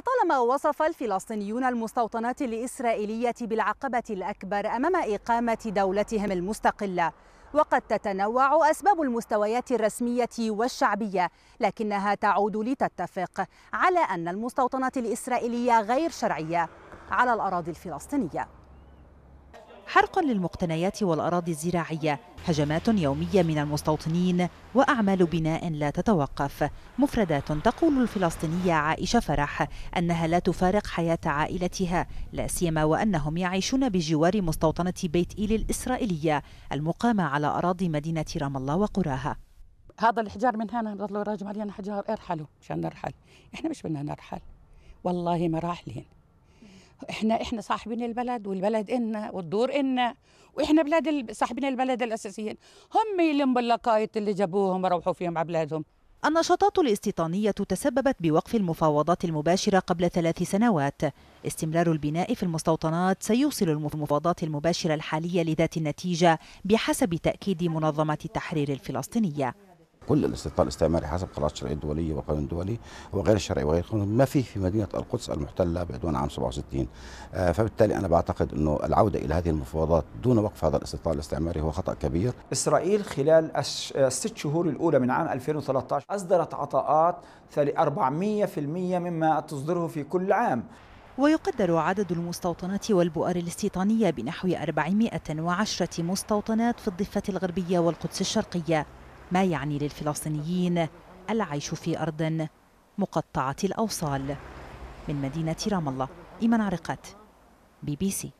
لطالما وصف الفلسطينيون المستوطنات الإسرائيلية بالعقبة الأكبر أمام إقامة دولتهم المستقلة وقد تتنوع أسباب المستويات الرسمية والشعبية لكنها تعود لتتفق على أن المستوطنات الإسرائيلية غير شرعية على الأراضي الفلسطينية حرق للمقتنيات والأراضي الزراعية هجمات يومية من المستوطنين وأعمال بناء لا تتوقف مفردات تقول الفلسطينية عائشة فرح أنها لا تفارق حياة عائلتها لا سيما وأنهم يعيشون بجوار مستوطنة بيت إيل الإسرائيلية المقامة على أراضي مدينة رام الله وقراها هذا الحجار من هنا بضلوا راجم علينا حجار ارحلوا مشان نرحل احنا مش بدنا نرحل والله ما راح احنا احنا صاحبين البلد والبلد إلنا والدور إلنا واحنا بلاد صاحبين البلد الاساسيين هم اللي باللقايط اللي جابوهم وروحوا فيهم على بلادهم النشاطات الاستيطانية تسببت بوقف المفاوضات المباشرة قبل ثلاث سنوات استمرار البناء في المستوطنات سيوصل المفاوضات المباشرة الحالية لذات النتيجة بحسب تأكيد منظمة التحرير الفلسطينية كل الاستيطان الاستعماري حسب قرارات الشرعيه الدوليه والقانون الدولي وغير الشرعي وغير القانون ما فيه في مدينة القدس المحتلة بعدوان عام 67 آه، فبالتالي أنا بعتقد أنه العودة إلى هذه المفاوضات دون وقف هذا الاستيطان الاستعماري هو خطأ كبير إسرائيل خلال الست شهور الأولى من عام 2013 أصدرت عطاءات 400% مما تصدره في كل عام ويقدر عدد المستوطنات والبؤر الاستيطانية بنحو 410 مستوطنات في الضفة الغربية والقدس الشرقية ما يعني للفلسطينيين العيش في أرض مقطعة الأوصال من مدينة رام الله إيمان عرقات بي بي سي